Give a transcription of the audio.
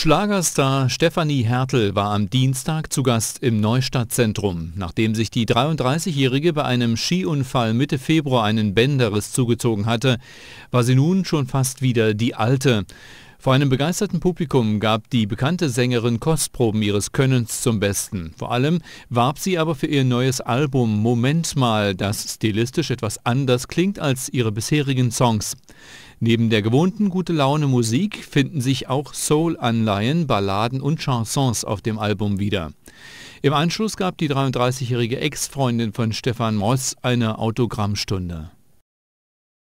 Schlagerstar Stefanie Hertel war am Dienstag zu Gast im Neustadtzentrum. Nachdem sich die 33-Jährige bei einem Skiunfall Mitte Februar einen Bänderriss zugezogen hatte, war sie nun schon fast wieder die Alte. Vor einem begeisterten Publikum gab die bekannte Sängerin Kostproben ihres Könnens zum Besten. Vor allem warb sie aber für ihr neues Album Moment mal, das stilistisch etwas anders klingt als ihre bisherigen Songs. Neben der gewohnten gute Laune Musik finden sich auch Soul-Anleihen, Balladen und Chansons auf dem Album wieder. Im Anschluss gab die 33-jährige Ex-Freundin von Stefan Moss eine Autogrammstunde.